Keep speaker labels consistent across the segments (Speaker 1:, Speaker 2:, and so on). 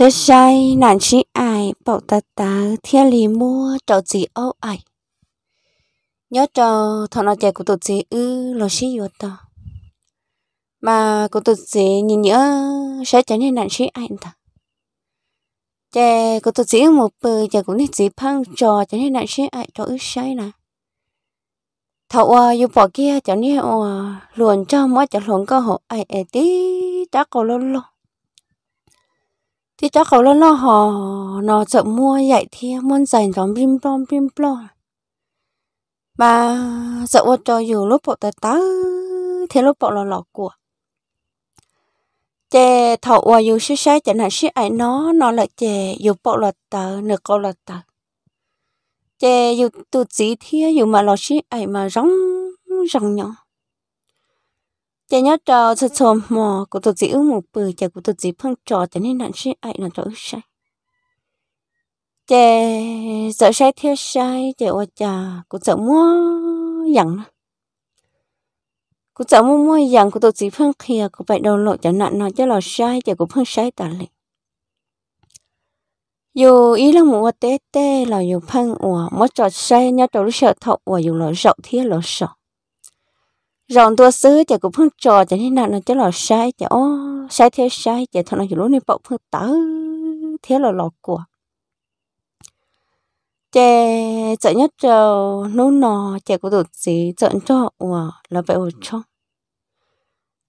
Speaker 1: sẽ sai nạn chỉ ai bảo ta ta thiên lý mua trò gì ô ai nhớ trò thằng nào chạy của tụi chị ư lo xí vô to mà của tụi chị nhìn nhớ sẽ trở nên nạn chỉ ai ta chạy của tụi chị một bờ chạy cũng nên chị phăng trò trở nên nạn chỉ ai trò ư sai nè thầu à yêu bỏ kia trở nên à luồn cho mỗi chẳng luồn cơ hội ai ai tí đã có lâu lâu thì cháu cậu lo nó họ nó chợ mua dạy thì muốn dành giống bim bom bim bom mà sợ ô cho dù lúc bộ tật tớ thì lúc bộ là lọ của chè thọ ô dù xí xí chẳng hạn xí ấy nó nó là chè dù bộ là tớ nửa câu là tớ chè dù tụ dí thì dù mà lọ xí ấy mà rong rong nhỏ chả nhớ trò sợ sợ mò của tôi chỉ ước một bữa chả của tôi chỉ phăng trò chả nên nạn sĩ ai nặng trò ước sai chả sợ sai theo sai chả qua chà của sợ mua dặn của sợ mua mua dặn của tôi chỉ phăng khìa của phải đầu lộ chả nạn nó cho lò sai chả của phăng sai tả lệ dù ý là một tê tê là dù phăng ủa mất trò sai nhớ trò lúc sợ thọ ủa dù lò rộng thiết lò sợ rồng tua sứ chả cũng phun trò chả thế nào nó chả là sai chả ô sai thế sai chả thằng nó chỉ lúc này bọc phun tớ thế là lọt của Chè, chợ nhất trầu nô nò chè của tụt gì chợ cho ủa là vậy ủa trong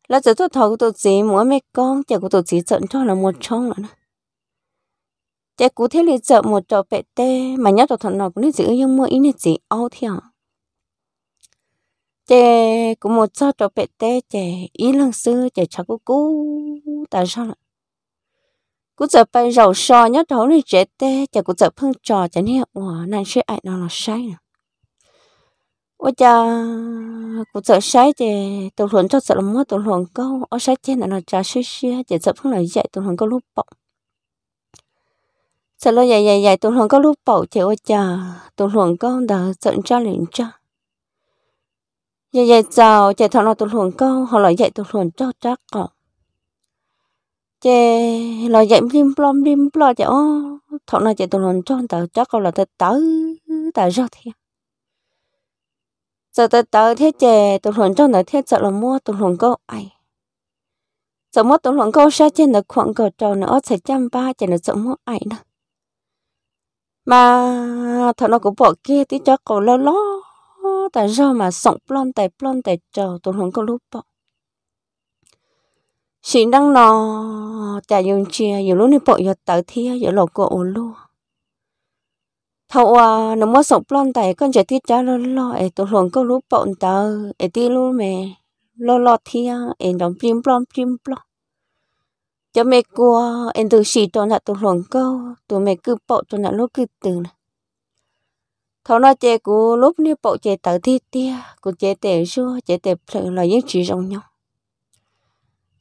Speaker 1: là chợ tôi thọ của tụt gì mỗi mấy con chè của tụt gì chợ cho là một trong nữa Chè cú thế là chợ một trò bẹt tê mà nhất là thằng nó cũng nên giữ nhưng mua ý nên gì ao thiệt chè cũng một sao cho bé té chè ý lần xưa chè cháu cú cú tại sao lại cú giờ bay rầu so nhất đó đi chè té chè cú giờ phăng trò chè nè ủa nàng sẽ ai nó là sai nè ủa cha cú giờ sai chè tụi luận cho sợ lắm tụi luận câu ở sai chè là nó trả xí xí chè giờ phăng lại dạy tụi luận câu lúc bọc sợ lo dài dài dài tụi luận câu lúc bọc chè ủa cha tụi luận câu đã giận cha liền cha Dạ, dạ, giờ dạy chào chạy thọ nó tụi luồn câu họ lại dạy tụi luồn cho chắc cọ chạy lo dạy lim plom lim plo chạy ô thọ nào chạy tụi luồn cho tao chắc cọ là tao tớ tao rõ thiệt giờ tao tớ thế chạy tụi luồn cho tao thế sợ là mua tụi luồn câu ai sợ mua tụi luồn câu sao chạy được khoảng cầu tròn nữa sẽ trăm ba chạy được sợ mua ai nữa mà thọ nó cũng bỏ kia tí cho cậu lo lo แต่เรามาส่งปล้อนแต่ปล้อนแต่เจอตัวหงก็รู้ปะสิ่งดังนอจะยุ่งเชียอยู่รู้ในปะอยู่เต๋อเทียอยู่หลอกกูอุ่นลู่ทว่าหนูว่าส่งปล้อนแต่ก็จะที่จ้าล้อล้อไอตัวหงก็รู้ปะอุ่นเต๋อไอที่รู้แม่ล้อล้อเทียไอดองปลิ้มปล้อนปลิ้มปล้อนจะไม่กลัวเอ็นตัวสีตัวน่ะตัวหลงก็ตัวแม่คือปะตัวน่ะลูกคือตื่น thọ nó chế cú lúc như bộ chế tử thi tia cú chế tệ rua chế tệ là những chỉ rong nhau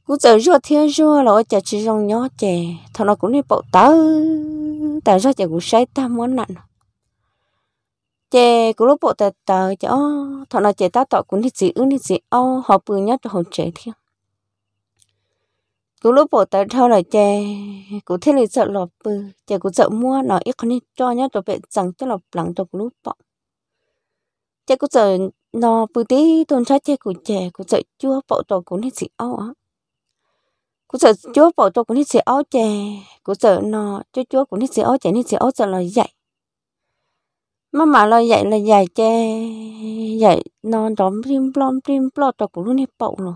Speaker 1: cú giờ rua thiên rua là chế chỉ rong nhau chế thọ nó cũng như bộ tử tại ra chế cú say ta muốn nặng chế cú lúc bộ tờ tờ cho thọ nó chế ta tọ cũng như chỉ ứng như chỉ ô họ bự nhất họ chế thiên cú lúc bộ tới thâu là chè cú thế này sợ lọp bự chè cú sợ mua nó ít con cho nhá cho bệnh rằng cho lọp lắng cho lúc bọ chè cú sợ nó bự tí tôn sát chè cú chè cú sợ chua bộ cho cú này xị áo, á cú sợ chua bộ cho cú này xị áo chè cú sợ nó cho chua cú này xị áo chè này xị áo sợ là dạy mà mà là dạy là dạy chè dạy nó đóng plim plom plim plot tổ cú hết bậu rồi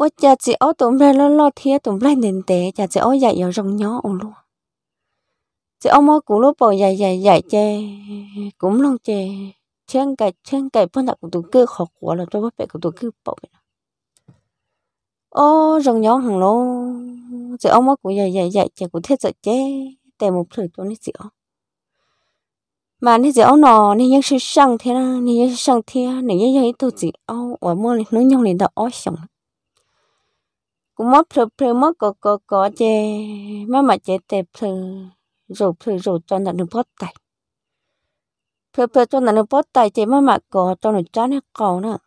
Speaker 1: 我家只我同不了老天，同不能得，家只我也有容 nhỏ ông luôn. Chỉ ông mơ cú lúc bầu dài dài dài chê, cũng lòng chê, chân cái chân cái bên đặc của tụi cứ khó quá là tôi bắt bẻ của tụi cứ bầu. Ô rồng nhỏ hàng lô, chỉ ông mơ cú dài dài dài chê của thiết sợ chê, tè một thử tôi nít chịu. Mà nít chịu nó, nít nhớ sự sang thế na, nít nhớ sang thế, nít nhớ nhớ tôi chịu, và mua nó nhau liền đó ó sống. กูมอพลือพลือมอกกกเจมามาเจเตพลือรูพลือรูจนหนูพอดไตพลือพลือจนหนูพอดไตเจมามาก่อจนหนูจ้าเนี่ยก่อเนาะ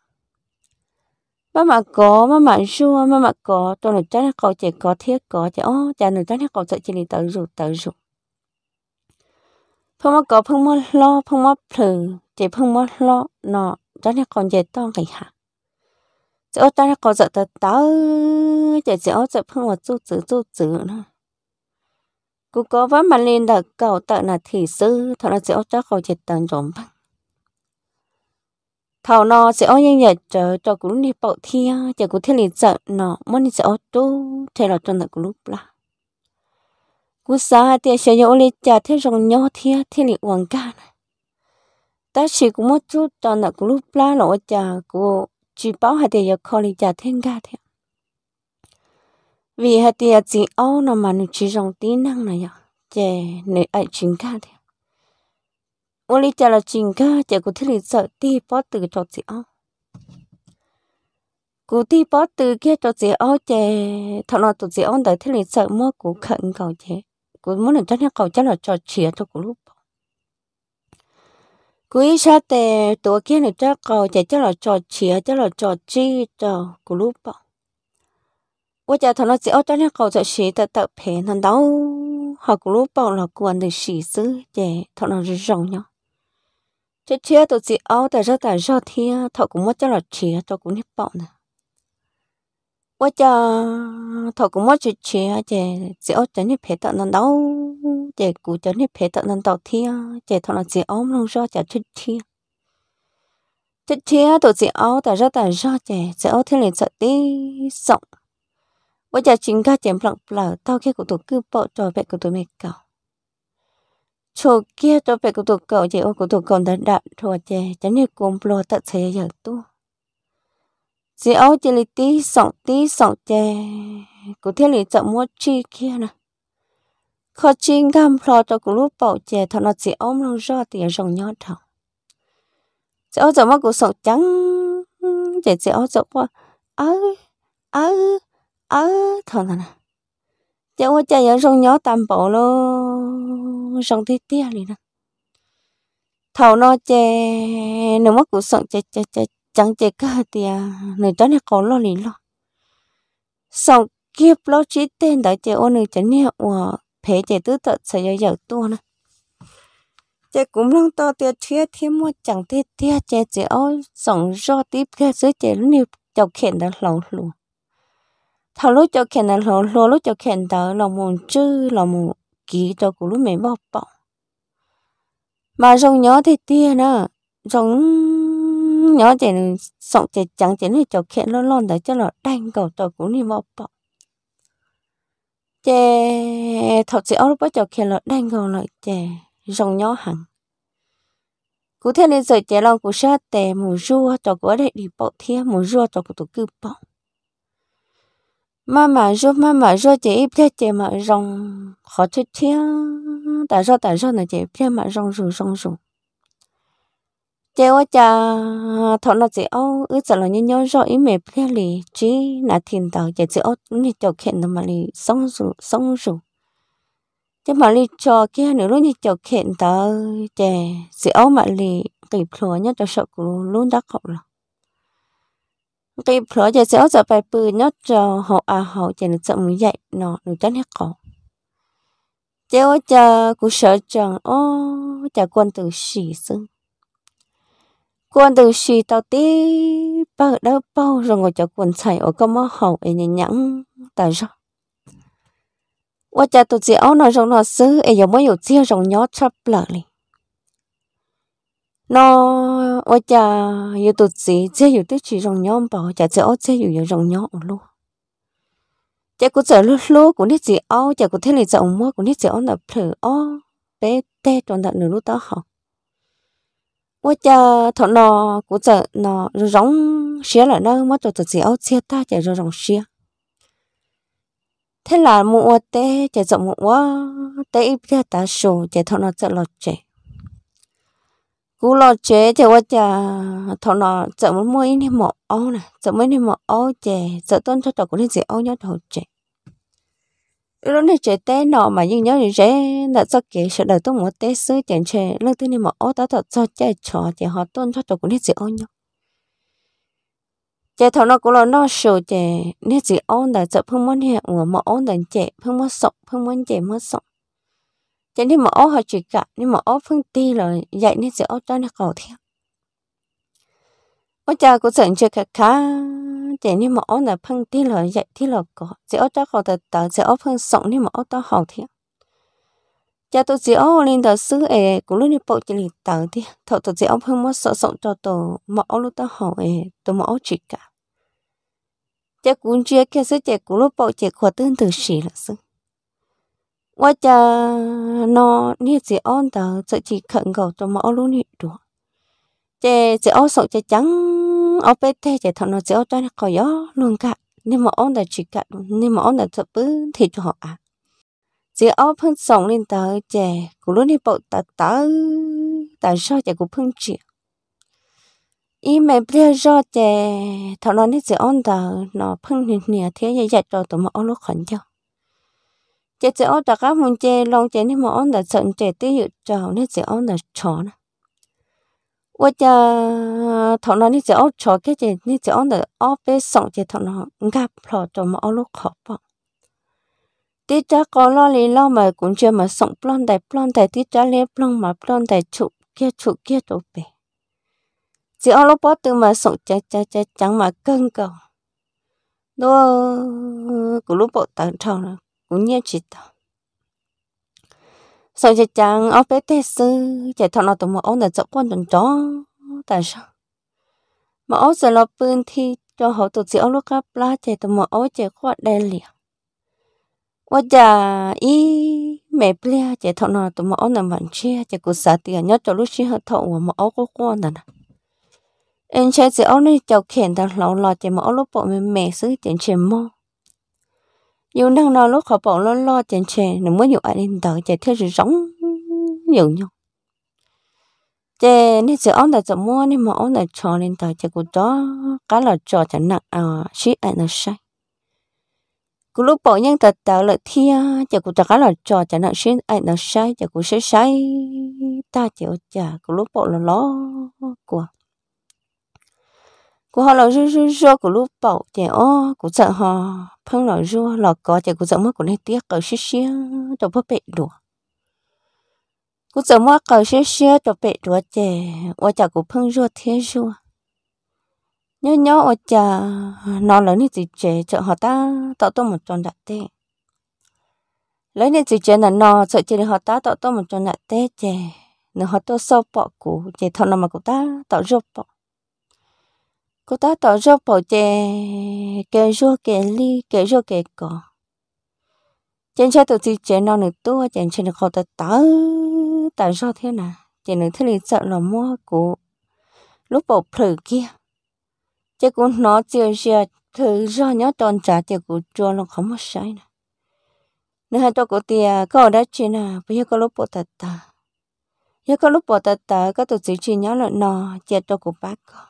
Speaker 1: มามาก่อมามาชัวมามาก่อจนหนูจ้าเนี่ยก่อเจก่อเทียก่อเจอ๋อจานหนูจ้าเนี่ยก่อจะจีนี่เตอรูเตอรูพิ่งมาก่อเพิ่งมาล้อเพิ่งมาพลือเจเพิ่งมาล้อเนาะจ้าเนี่ยก่อเจต้องไงค่ะ只要当然搞着的到，就只要在碰我做子做子呢。cô có vấp mà lên đợt cầu tợ là thị sư thọ nó sẽ cho cầu chết tận rộm bằng thọ nó sẽ ở những nhật chờ cho cũng đi bậu thia chờ cũng thiên lý giận nó muốn đi sẽ ở tu thế là trong đợt lúc là cú xa thì sẽ nhớ lên chờ thế rồng nhớ thia thiên lý hoàng ca này ta chỉ cũng mất chút trong đợt lúc là nó chờ cô chỉ bảo hạt tiền có lý giả thêm ga thế vì hạt tiền chỉ ô nó mà nó chỉ dòng tí năng này ạ chè nơi ai chính ga thế ô lý giả là chính ga chỉ có thể lý giải tí bỏ từ cho chị ô cụ tí bỏ từ kia cho chị ô chè thằng nào tụi chị ô đợi thích lý sợ mua cụ khẩn cầu chè cụ muốn là chắc là cầu chắc là trò chuyện cho cụ lúc cứ sao tệ tổ kia này cho cầu chạy cho là trò chĩa cho là trò chi cho của lúc bỏ 我家头那只要在那搞着洗的的皮，难道好古鲁包了管的洗子的，头那是肉呢？这切都只要在这在热天，头古么叫了切，头古你包呢？我家头古么是切的，只要在那皮的难道？chế cụ cho nên phải tận lần tàu thi chế thằng là chế ốm luôn do chả chết thi chết thi tổ chế ốm ta ra ta ra chế chế ốm thế liền sợ tí sọng bây giờ chính ca chém lặng lở tao kia của tổ cứ bỏ cho về của tổ mẹ cậu chỗ kia cho về của tổ cậu chế ốm của tổ còn đã đạt thua chế cho nên cùng lo tận chế giờ tu chế ốm chế liền tí sọng tí sọng chế cụ thế liền sợ mua chi kia nè khó chín gam lo cho cũng lúc bảo chè thọ nó chỉ ôm lòng rõ thì rồng nhót thằng chỉ ôm chỗ mà cũng sống trắng để chỉ ôm chỗ qua ớ ớ ớ thọ là nè chỉ ôm chè giờ rồng nhót tạm bảo lo rồng thế tia liền nè thầu nó chè nếu mà cũng sống chè chè chè chẳng chè cả thì người cho này có lo liền lo sống kiếp lo chỉ tên đã chè ôm người chẳng nhẹ phê chế tư tật sẽ giờ giờ tua nè chế cũng lăng to tia chia thêm một chẳng tiệt tia chế chế ô sống do tiếp cái dưới chế lúc nhiều chọc khen đã lòng luôn thảo lúc chọc khen đã lòng luôn lúc chọc khen đã lòng muốn chứ lòng muốn kỹ cho của lúc mẹ bọc bọc mà rồng nhỏ thì tia nữa rồng nhỏ chế sống chế chẳng chế lúc chọc khen luôn luôn để cho nó đánh cầu tôi cũng đi bọc bọc chè thật sự ông bắt cho kia là đang ngồi lại chè rồng nhỏ hẳn cú thế nên giờ chè lòng của sa tè mù rùa, cho cú đấy đi bộ thia mù rùa, cho cú tụ cư bộ Mama rùa, mama rùa chè ít thế chè mà rồng khó chết thia tại sao tại sao này chè ít thế mà rồng rù rồng rù chơi cha thọ nó chỉ ô ứ sợ là nhớ nhớ rồi ý mẹ bia lì chỉ là thiền tàu chỉ chỉ ô như chầu khen nó mà lì sống rủ sống rủ chứ mà lì cho kia nữa lúc như chầu khen tàu chỉ chỉ ô mà lì kịp lúa nhất cho sợ của luôn đắc học là kịp lúa chỉ chỉ ô sợ phải bự nhất cho họ à họ chả là sợ muốn dạy nó nó chắc hết cổ chơi cha cũng sợ rằng ô chả quan từ xì xưng quân từ xì tao tí bao đâu bao rồi ngồi cho quân chạy ở cái mỏ hậu ấy nhẹ nhẵng tại sao qua cha tụt chị áo nói rằng nó xứ ấy giờ mới hiểu chia rằng nhó chấp lợ này nó qua cha giờ tụt chị chia hiểu tới chỉ rằng nhó bảo cha chị áo chia hiểu giờ rằng nhó luôn cha cũng sợ lúc lúc cũng biết chị áo cha cũng thấy là chồng mua cũng biết chị áo là phở áo, bé tê trong đợt nửa lúc đó học 我家他那古在那绒鞋了，那么就自己熬切大家就绒鞋。thế là mua té chỉ rộng mua quá té ít ra ta số chỉ thọ nó sẽ lọt chế cú lọt chế chỉ quá chả thọ nó dọn mua mua ít nè mỏ áo nè dọn mua nè mỏ áo chế dọn tôn cho tao cũng nên dễ áo nhớ thọ chế lúc này trẻ té nọ mà nhưng nhớ thì trẻ đã cho kể sợ đời tôi muốn té sứ chẳng trẻ lúc tôi mà ô tao thật cho trẻ trò trẻ họ tôn cho tôi cũng hết gì ô nhau trẻ thằng nó cũng là nó sợ trẻ nên chỉ ôn đã sợ phương muốn hẹn ngủ mà ôn đàn trẻ phương muốn sọc phương muốn trẻ muốn sọc trẻ nên mà ô họ chỉ cả nhưng mà ô phương ti rồi dạy nên chỉ ô cho nó cầu theo ô cha cũng sợ chơi khá khá tiền ni mà ở là phân tí là dạy tí là có chỉ ở đó họ thật tờ chỉ ở phân sống ni mà ở đó họ thiệt giờ tôi chỉ ở lên tờ xứ ề cũng lúc đi bộ chỉ lên tờ thì thọ tôi chỉ ở phân mất sợ sống cho tôi mà ở lúc đó họ ề tôi mà ở chỉ cả giờ cũng chưa kia sẽ trẻ cũng lúc bộ chỉ khóa tương tự xỉ là xứ và giờ nó như chỉ ở tờ chỉ khẩn cầu cho mà ở lúc đi đùa chỉ chỉ ở sống chỉ trắng ở bên thế thì thằng nó chỉ ở trên có gió luôn cả nên mà ông đã chỉ cả nên mà ông đã tập bứ thì cho họ à chỉ ở phân sống lên tới chè cũng luôn đi bộ tớ tớ tại sao chè cũng phân chịu ý mẹ bây giờ chè thằng nó nên chơi ông đã nó phân nhẹ nè thế vậy vậy cho tụi mà ông lúc khẩn cho chè chơi ở tất cả muốn chè lòng chè nên mà ông đã sợ chè tiêu dự trào nên chơi ông đã chọn 我家头脑你只要错开只，你只要的二百上只头脑，俺跑着么二路考吧。tí cha có lo lý lo mà cũng chưa mà sống plon đại plon đại tí cha lấy plon mà plon đại chụp kia chụp kia đồ bể chỉ ở lúc bắt từ mà sống cha cha cha chẳng mà cân cầu đó cũng lúc bắt tận tròn cũng nhớ chỉ tao sợ chị chàng ở bé thế sư chị thằng nó tụi mà ôn là dọc quan tuần chó tại sao mà ôn sẽ lo bươn thi cho họ tụi chị ôn lúc gặp lá chị tụi mà ôn chị có đen liền và già ý mẹ bia chị thằng nó tụi mà ôn là bạn chia chị cũng sợ tiền nhớ cho lúc sinh họ thọ mà ôn có quan nè em chơi chị ôn đi chào khen đang lâu lo chị mà ôn lúc bộ mẹ mẹ xứ tiền chị mong nhiều năng nào lúc họ bỏ lo lo chèn chè, nó mới nhiều ai đến đợi chạy theo rồi rống nhiều nhau chè nên sự ông đã chọn mua nên mà ông đã chọn lên đợi chạy của đó cá là trò chẳng nặng à xí ai là sai cú lúc bỏ nhân ta tạo lại thia à, chạy của ta cá là trò chẳng nặng xí ai là sai chạy của sai sai ta chịu chả cú lúc bỏ lo lo của cô họ là rú rú rú của lúc bảo trẻ ó của sợ họ phong lò rú lò có trẻ của sợ mất của này tiếc cầu xí xí cho bố bệ đùa cô sợ mất cầu xí xí cho bệ đùa trẻ ô chả của phong rú thế rú nhớ nhớ ô chả nó lớn thì gì trẻ chợ họ ta tạo tôi một tròn đại tê lấy nên chỉ chuyện là nó sợ chỉ họ ta tạo tôi một tròn đại tê trẻ nó họ tôi sâu bỏ của trẻ thọ nào mà cụ ta tạo rụp bỏ cô ta tỏ ra bảo chè kẻ rô kẻ ly kẻ rô kẻ cỏ chẳng cha tự chị chế non được tua chẳng cha được họ ta tớ tớ ra thế nào chẳng được thế này sợ là mua của lúc bảo phử kia chứ cũng nó chưa chưa thử rô nhớ toàn trả chứ cũng cho nó không có sai nè nếu hai tôi của tia có đã chuyện nè bây giờ có lúc bảo ta ta giờ có lúc bảo ta ta các tụi chị chỉ nhớ là nó chết tôi của bác con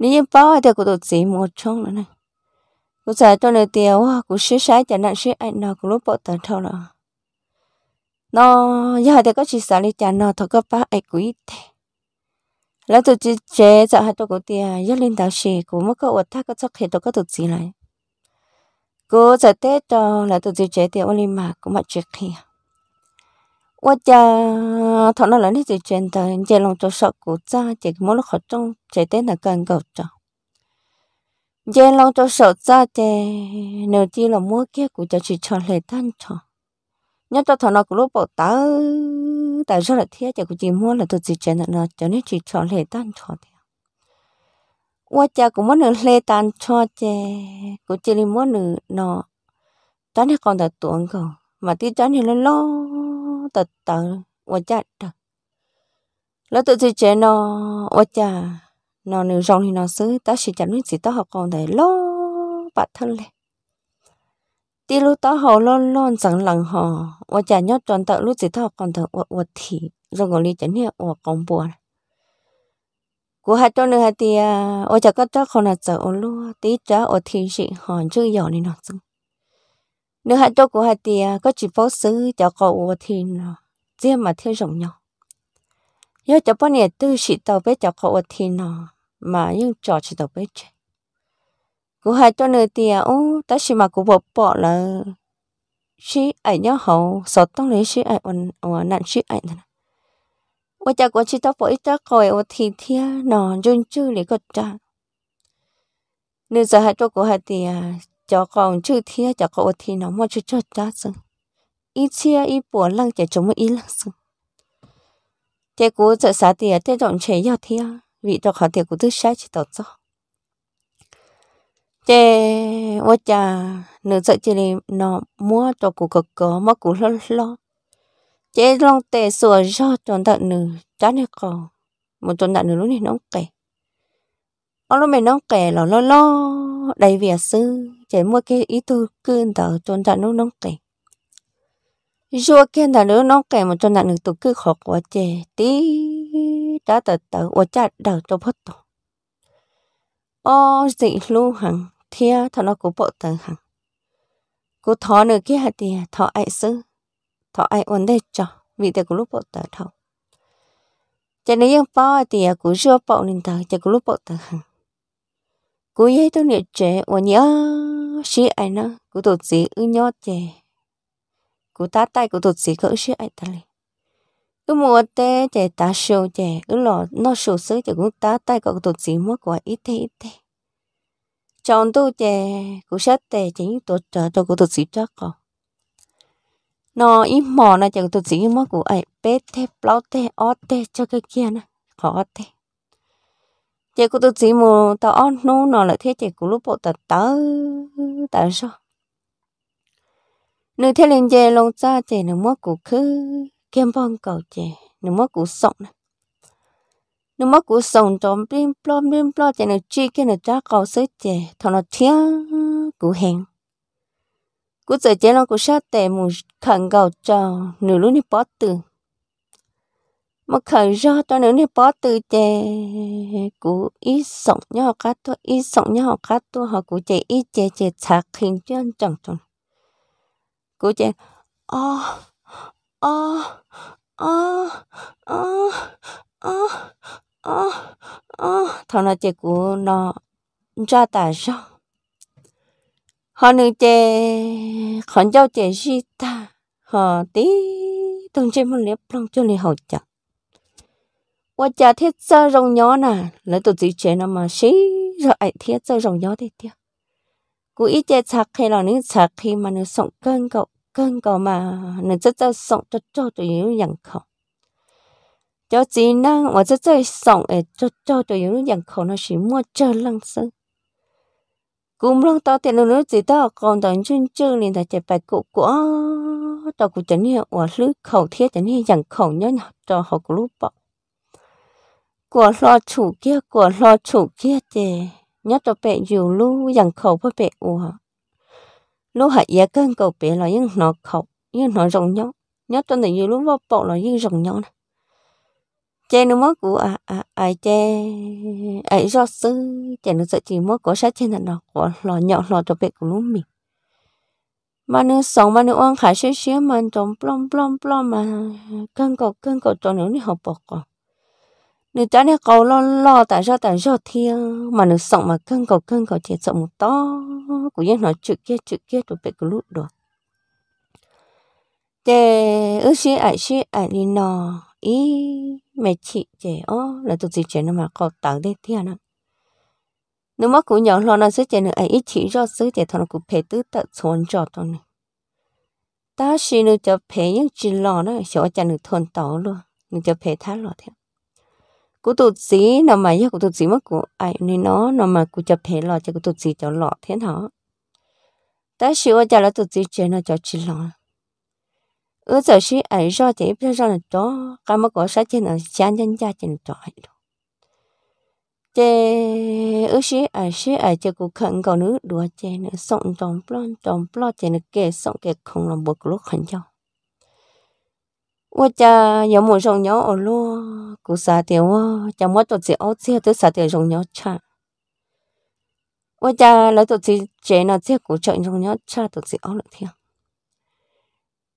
Speaker 1: 你包还得个都自摸冲了呢。我在这里钓啊，我是晒着那是爱那个萝卜的头了。nó giờ hai cái chỉ xả đi chả nó thôi có bác ai quý thế là tôi chỉ chế cho hai tụi cô tiền, giờ lên đào xì cô mất có ột thác có chắc hết tôi có tụi chị này, cô giờ tết cho là tụi chị chế tia ô lim mà cũng mặc chuyện kia 我家他那人的就简单，这龙做小古仔，这个么了好种，这点那干够着。这龙做小仔的，牛地了么给古家去吃来蛋炒，你到他那古萝卜打，打上了天，这个寂寞了都只简单了，叫你去吃来蛋炒的。我家古么能来蛋炒的，古这里么能那，咱那讲的多个，嘛地咱那了咯。tờ tờ và cha trời lỡ tự chơi chơi nó và cha nó nếu rong thì nó xứ ta sẽ chẳng nói gì ta học còn thấy lo bạn thân lên tí lúc ta học lo lo chẳng lằng họ và cha nhớ tròn tờ lúc gì ta học còn thấy và và thì rồi còn đi chẳng hiểu và còn buồn của hai chỗ nữa hai tia ôi chả có chắc không là sợ ôn luôn tí chả ở thiên sĩ hòn chưa giỏi nên nó dưng nếu hạt cho của hạt thì có chỉ bố xứ cho cậu thì riêng mà theo rộng nhau do cho bọn này tư chỉ tàu bé cho cậu thì nó mà nhưng trò chỉ tàu bé chứ của hạt cho nơi thì ô ta chỉ mà của bộ bỏ là chỉ ai nhớ hậu sợ tông lấy chỉ ai ổn ổn nạn chỉ ai thôi, ô cha của chỉ tao bỏ ít cho cậu ô thì thia nó dưng chưa lấy gật cha nếu giờ hạt cho của hạt thì cho con chữ thia cho con thì nó mua chữ cho cha sưng ít chia ít bỏ lăng cho chúng ít lăng sưng thế cô sợ sao tiền thế rộng chế cho thia vì cho họ thì cô thứ sai chỉ tao cho thế ô cha nữ sợ chỉ là nó mua cho cô cực có mà cô lo lo thế long tệ sửa cho chọn tận nữ cha này con một chọn tận nữ lúc này nó kể ông lúc mình nó kể là lo lo đầy việc sư chỉ mua cái ý tu cơn đó chọn chọn nó nông kề rồi cái đó nó nông kề mà chọn chọn được tụ cứ khó quá chè tí đã tờ tờ quá chả đào cho hết tổ ô dị lu hằng thia thọ nó cũng bộ tờ hằng cô thọ nữa kia hạt tiền thọ ai sư thọ ai ổn đây cho vì thế của lúc bộ tờ thọ cho nên yên bao thì cũng chưa bộ nên tờ cho của lúc bộ tờ hằng cô ấy tôi nhớ trẻ ổn nhớ xí ai nó cú tụt gì ư nhót chè cú tá tay cú tụt gì cỡ xí ai ta li ư mua té chè tá sâu chè ư lọ nó sâu sứ chè cú tá tay cú tụt gì mất quả ít thế ít thế chọn tu chè cú sát tè chè những tụt trở cho cú tụt gì cho còn nó ít mò nó chè cú tụt gì mất quả ai bết té plau té ót té cho cái kia nó khó té chị cũng tôi chỉ mù tao ăn nô nó là thế chị cũng lúc bộ tật tớ tớ sao nữ thế liền chị lông cha chị nữ mất cũng cứ kem bong cầu chị nữ mất cũng sống nữ mất cũng sống trong blim blom blim blom chị nữ chi cái nữ cha cầu sứ chị thằng nó thiên cũng hẹn cũng giờ chị nó cũng sát tệ mù khẩn cầu cho nữ lúc đi bỏ tường mà khởi do tôi nữa thì bỏ từ chè cụ ít sống nhau cá tôi ít sống nhau cá tôi họ cụ chè ít chè chè chặt khiến cho anh chẳng chẳng ờ, ờ, ờ, của chè ô ô ô ô ô ô ô thằng nào chè cụ nó ra tại sao họ nữ chè khẩn cháu chè gì ta họ tí tôi chỉ muốn lấy plong cho lấy hậu chẳng 我家天这种鸟呢，那都最绝了嘛，谁热爱天这种鸟的掉？กูอีเจชักให้เรานี่ชักให้มันส่งเกินก็เกินก็มาหนึ่งจะจะส่งจะจ่อตัวอยู่อย่างเขาเจ้าจีนั่งว่าจะจะส่งเอจะจ่อตัวอยู่อย่างเขาน่ะสิมั่วเจอลังซึ่งกูมลงต่อเตลุนู้จีต่อก่อนตอนชื่นชื่นเลยแต่จะไปกูกูต่อกูจะเนี่ยว่าลื้อเขาเทียจะเนี่ยอย่างเขาเนี่ยต่อเขากรูปบอก của lo chủ kia của lo chủ kia thì nhất cho bé dù lu dần khẩu với bé ủa lu hạ giá cân cầu bé là những nó khẩu những nó rồng nhau nhất cho này dù lu vào bộ là như rồng nhau này chê nó mất của à à à chê ấy do sư chê nó sợ chỉ mất của sát trên là nó của lo nhỏ lo cho bé của lu mình mà nó sống mà nó ăn khá xíu xíu mà trồng plom plom plom mà cân cầu cân cầu cho nó đi học bọc còn nếu cha này cầu lo lo tại sao tại sao thì mà nếu sống mà căng cầu căng cầu chỉ sống một to của những nó chữ kia chữ kia tụi bé cứ lút được để ước sĩ ai sĩ ai đi nọ ý mẹ chị trẻ ó là tụi chị trẻ nó mà cầu tặng đây thì nó nếu mà cũng nhỏ lo nó sẽ trẻ nữa ai ít chỉ cho sứ trẻ thằng cụ phải tứ tận xuống cho thôi này ta xin nó cho phải những chỉ lo nó sẽ cho nó thôn tàu luôn nó cho phải thả lo theo cụ tụt xí nó mà giờ cụ tụt xí mất cụ ai nên nó nó mà cụ chụp hết lọ cho cụ tụt xí cho lọ thế nó ta sửa cho là tụt xí chơi nó cho chỉ lọ ở giờ xí ấy do chỉ biết do nó đó cái mà có sách trên là chán nhân gia trên đó chế ở xí ấy xí ấy cho cụ khẩn cầu nữ đùa chế nữa sống trong plon trong plon chế nó kể sống kể không làm buộc lúc khẩn cho 我家有木种鸟耳朵，古啥点我家么都只熬只都啥点种鸟吃。我家来都只这那只古种种鸟吃都只熬了天。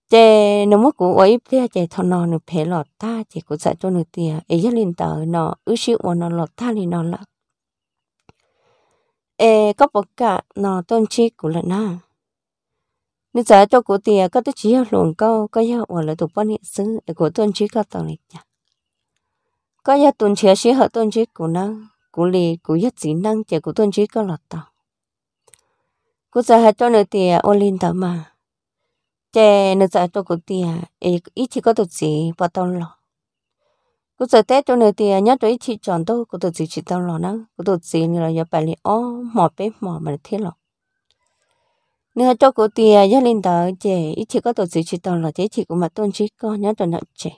Speaker 1: 这那么古我一边这头脑你陪老大，这古在做你爹，哎呀领导那有时我那老大你那了，哎，搞不干那东西古了那。nên giờ tôi cố tiền các tôi chỉ luồng câu có yêu ở lại tụi bao nhiêu xứ của tôi chỉ các tàu này nhá có yêu tuần chia sĩ học tôi chỉ của năng của lì của nhất chỉ năng chỉ của tôi chỉ các lọt tàu của giờ hai tôi nữa tiền ôn lên tàu mà chè nữa giờ tôi cố tiền ít chỉ có tụi chỉ bắt tàu lọ của giờ tết tôi nữa tiền nhớ tôi ít chỉ chọn tôi của tụi chỉ chỉ tàu lọ năng của tụi chỉ là giờ bài lì ó mỏ bếp mỏ mà thiết lọ nếu cho cô tiền gia lên đó chị ít chỉ có tổ chức chỉ toàn là chị chỉ cũng mặt tôn chỉ có nhớ cho nó chị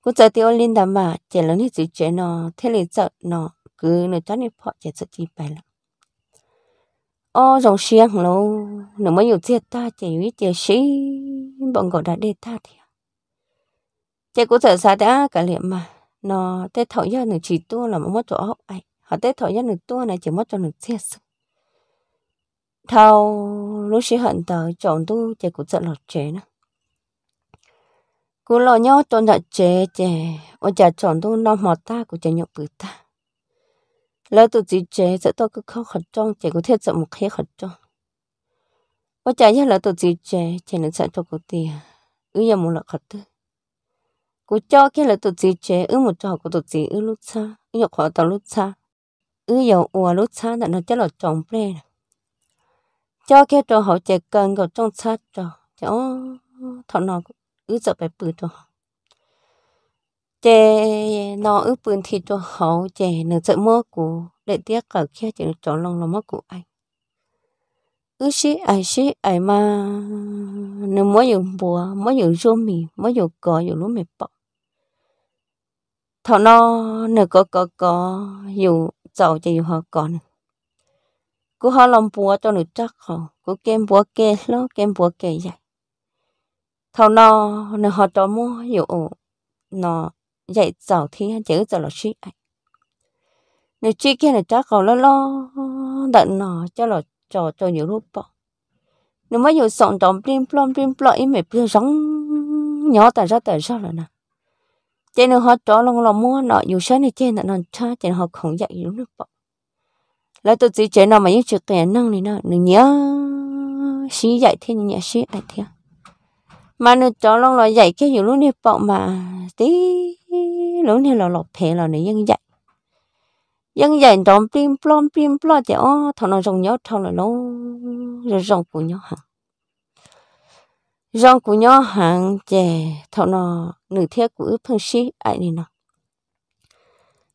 Speaker 1: cô giờ tiêu linh đó mà chị lớn thì chỉ chị nó thế là sợ nó cứ nó cho nó họ chị sợ chị phải lắm ô dòng xiang lâu nó mới nhiều chết ta chị với chị sĩ bọn gọi đã để ta thì chị cũng sợ sao đã cả liệm mà nó tết thổi ra nửa chỉ tua là mất chỗ ai họ tết thổi ra nửa tua này chỉ mất cho nửa chết thao lúc xí hận tờ chọn tu chè cũng sợ lọt chế nữa cú lo nhau tôn đặt chế chế ô chả chọn tu nó mọt ta cũng chè nhậu bự ta lỡ tụi chị chế sẽ tôi cứ khóc khẩn trông chè có thiết sợ một khi khẩn trông ô chả nhất lỡ tụi chị chế chè nên sợ cho cô tiền ư giờ một lọ khẩn tư cú cho khi lỡ tụi chị chế ư một cho của tụi chị ư lúc xa ư nhậu khỏi tàu lúc xa ư giờ ùa lúc xa là nó chắc lọt chọn bê này cho cái trò họ chạy cần của trong sát trò chỗ thọ nó ứ sợ phải bự trò chạy nó ứ bự thì trò họ chạy nửa sợ mơ của để tiếc cả kia chỉ trò lòng nó mơ của anh ứ xí ai xí ai mà nửa mới dùng bùa mới dùng zoom mì mới dùng cỏ dùng lúa mì bọc thọ nó nửa có có có dùng dầu chỉ dùng họ còn cô họ lòng bùa cho nó chắc họ cô kem bùa kê lo kem bùa kê vậy thầu nó nó họ cho mua dụ nó dạy giàu thì chữ cho là suy ấy nữ chi kia là chắc họ lo lo đợn nó cho là cho cho nhiều lúc bỏ nếu mà dụ sọn trong pin plom pin plom ý mẹ plim sống nhỏ tại sao tại sao rồi nè trên nữa họ cho lòng lòng mua nó dù sáng này trên là nó cha trên họ không dạy nhiều lúc bỏ lấy tôi chỉ chế nào mà những chuyện tiền năng này nọ nên nhớ xí dạy thế nhỉ xí dạy thế mà nó cho long lo dạy cái gì luôn này bọ mà tí luôn này là lọp phê là này vẫn dạy vẫn dạy trong plim plom plim plo thì ô thằng nó rồng nhớ thằng nó nó rồi rồng của nhau hả rồng của nhau hàng chè thằng nó nửa thế của phương xí ai này nọ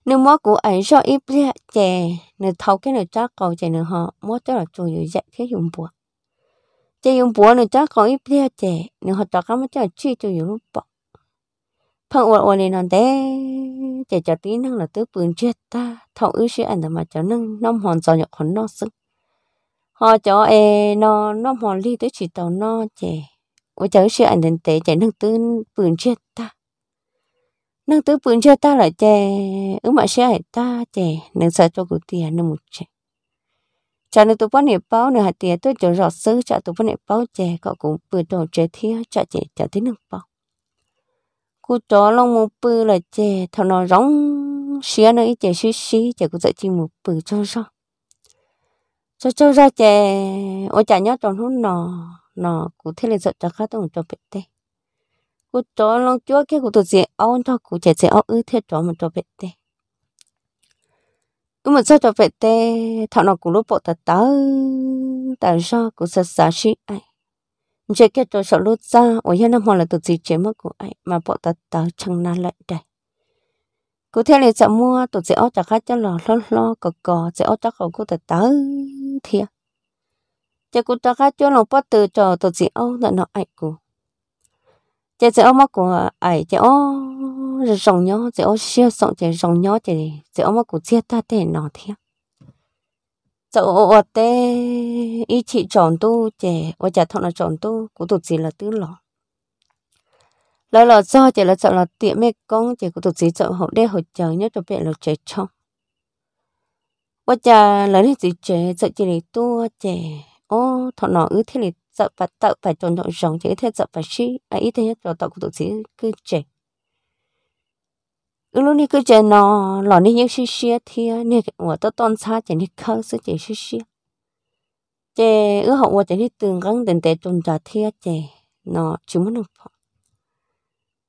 Speaker 1: nếu mua của ấy cho ít bia chè nếu thâu cái nếu chắc cầu chè nữa họ mua cho là chủ yếu dạy cái dùng bùa chè dùng bùa nếu chắc cầu ít bia chè nếu họ chắc cái mà cho chi chủ yếu lúc bỏ phong uổng uổng này nó thế chè cho tí năng là tứ bươn chết ta thâu ưu sĩ ảnh mà cho nâng năm hòn giò nhọc hòn nó sưng, họ cho e nó năm hòn ly tới chỉ tàu nó chè ủa cháu sĩ ảnh đến tế chè nâng tứ bươn chết ta nâng tứ bún chơi ta lại chè ứng mà xe hại ta chè nâng sợ cho cụ tiền nâng một chè chả nâng tụi bọn này bao nâng hạt tiền tôi cho rõ sứ chả tụi bọn này bao chè cậu cũng bự đồ chế thiếu chả chè chả thấy nâng bao cụ chó long một bự là chè thằng nó rong xe nó ít chè xí xí chè cụ dạy chỉ một bự cho rõ cho cho ra chè ôi chả nhớ trong hút nò nò cụ thế là sợ cho khác tôi cho bệnh tê cô chó long chúa cái cô tổ gì ông cho cô chạy chạy ông ư thế chó một chó bẹt tê cứ một sao chó bẹt tê thằng nào cũng lúc bộ tật tớ tại sao cô sợ sợ shi ai chỉ cái chó sợ lúc ra ở nhà năm hồi là tổ gì chế mất của ai mà bộ tật tớ chẳng na lại đây cô thế này sợ mua tổ gì ông chắc khách cho lò lo lo cò cò sẽ ông chắc không cô tật tớ thiệt chỉ cô chắc khách cho lòng bắt từ trò tổ gì ông là nó ai cô chị chị ông của ấy chị ông rồng nhó chị ông siêu sống chị rồng nhó chị chị ông mắc của chết ta thế nào thế? chị ông tê ý chị chọn tu chị ông chị thằng nó chọn tu của tụt gì là tư lọ lỡ lọ do chị là chọn là tiệm mấy con chị của tụt gì chọn hậu đây hậu chờ nhất cho bé là chị trong, ông chị lấy gì chị chị này tu chị ô thằng nó ứ thế này sợ và tự phải chọn chọn rồng chỉ thế sợ phải chi à ít thế nhất cho tợ của tổ chức cứ trẻ ừ lúc này cứ trẻ nó lọ đi những xí xí thì nè cái mùa tớ tôn xa chỉ đi khơi sự chỉ xí xí trẻ ừ hậu mùa chỉ đi từng gắng đến để chọn trả thì trẻ nó chỉ muốn được phỏ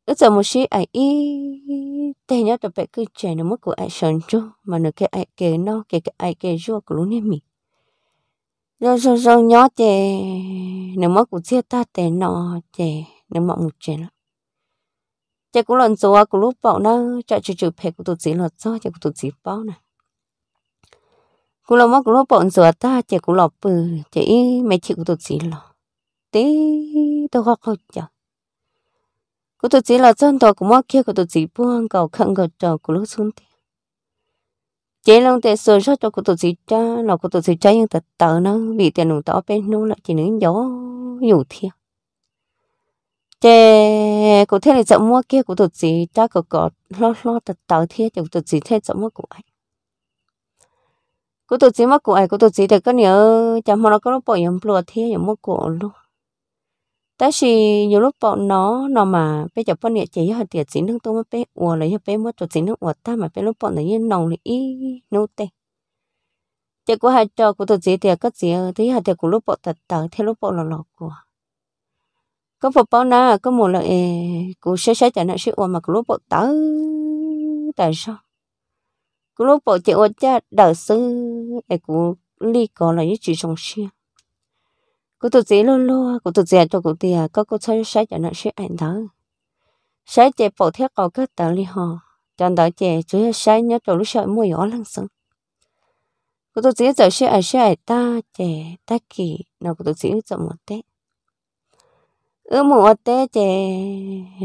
Speaker 1: ừ giờ một xí à ít thế nhất cho phải cứ trẻ nó mất của ai sờn chú mà nó cái ai kể nó cái cái ai kể rùa của lúc này mình rồi rồi rồi nhỏ chè nếu mất của chết ta tệ nọ chè nếu mọ một chè nữa chè cũng lần số cũng lúc bảo nó chạy chửi chửi phê của tụt gì là do chè của tụt gì bao này cũng là mất của lúc bảo số ta chè cũng lọt bự chè mấy chị của tụt gì là tí tôi khó khó chả của tụt gì là chân tàu cũng mất kia của tụt sĩ buông cầu khăn cầu trầu của lúc xuống tí chế long tệ sờ sót cho cô tổ sĩ cha là cô tổ sĩ cha nhưng tật tờ nó vì tiền nụ tỏ bên nó là chỉ nữ gió dù thiệt chế cô thế này sợ mua kia cô tổ sĩ cha cô có lo lo tật tờ thiệt cô tổ sĩ thế sợ mua của anh cô tổ sĩ mua của anh cô tổ sĩ thì có nhớ chẳng mà nó có nó bỏ nhầm lụa thiệt nhầm mua của luôn ta chỉ nhiều lúc bọn nó nó mà bây giờ bọn nhẹ chỉ họ tiệt chính năng tôi mà bé uo lấy họ bé mất tuột chính năng uo ta mà bây lúc bọn này như nồng thì ý nô tê chỉ có hai trò của tôi gì thì cất gì thì hai thì của lúc bọn tật tờ thì lúc bọn lò lò của có phụ bao na có một là của sẽ sẽ trả nợ sự uo mà của lúc bọn tớ tại sao của lúc bọn chị uo cha đời sư của ly có là như chỉ trong xe cô tụt dễ luôn luôn cô tụt dễ cho cô tiền có cô chơi sai cho nó sẽ ảnh đó sai chế bộ thiết cầu cái tờ li họ cho đó chế chú sai nhớ chỗ lúc sợ mua gió lăng sưng cô tụt dễ cho sẽ ảnh sẽ ảnh ta chế ta kỳ nào cô tụt dễ giờ một tết ư ừ, một ở tết chế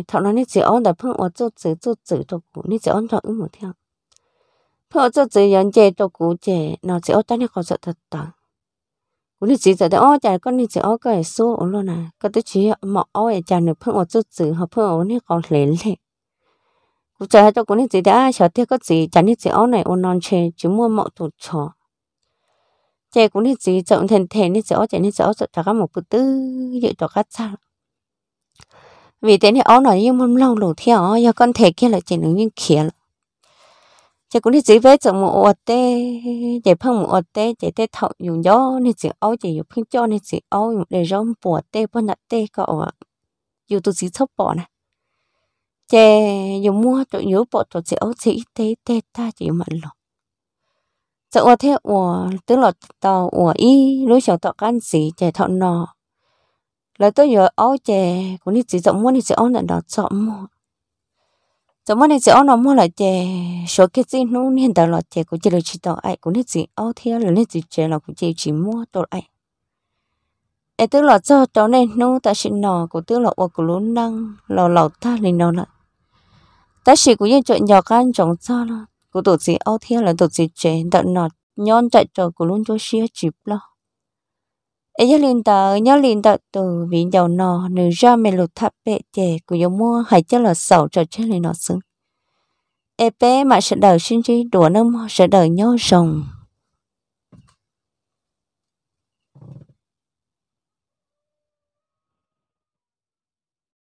Speaker 1: thằng nó nên chỉ ăn được phong ở chỗ chữ chỗ chữ cho cô nên chỉ ăn cho ư một theo phong ở chỗ chữ nhận chế cho cô chế nó chỉ ăn cho nên còn sợ thật tàng 我哩只在的哦，在跟你只哦个说我了呢，个都只莫哦也在你碰我做子和碰我哩搞累嘞。我在做跟你只的啊，小天个只在你只哦呢，我弄车只莫莫土错。在跟你只在天天你只哦在你只哦在大家莫不得也大家差。vì thế này ó nói nhưng mong lâu lâu theo ó, con thể kia là chỉ những kia là chỉ cũng đi chỉ với chồng một ọt tê chỉ phong một ọt tê chỉ tê thọ dùng gió nên chỉ áo chỉ dùng phong cho nên chỉ dùng để rong bỏ tê bỏ nát tê có ở dù tôi chỉ thấp bỏ này chỉ dùng mua chỗ nhớ bỏ chỗ chỉ áo chỉ tê tê ta chỉ mặn lòng chỗ ở thế ở tức là tao ở y lối chỗ tao can gì chỉ thọ nọ là tôi nhớ áo chỉ cũng đi chỉ chọn mua thì chỉ áo là đó chọn mua cũng cũng cũng nên nên nên nó mua số chỉ chỉ 怎么你只要那么来接，说个子努念到了接，估计了知道爱，估计只奥天了，你只接了估计只摸到爱。ai tức là cho cháu nên nó ta xin nọ cũng tức là ô cũng luôn năng lò lò ta lên nó lại ta chỉ của những chuyện nhỏ gan chồng cho nó cũng tổ chức ao thiên là tổ chức chế đợt nọ nhon chạy trò cũng luôn cho xia chịp lo ấy nhớ liền tờ nhớ liền tờ từ viện giàu nò nữ ra mẹ lột thắp bẹ chè của giống mua hay chắc là sầu trở chơi liền nọ xứng ép mà sẽ đợi xin chi đùa nấm sẽ đợi nhau rồng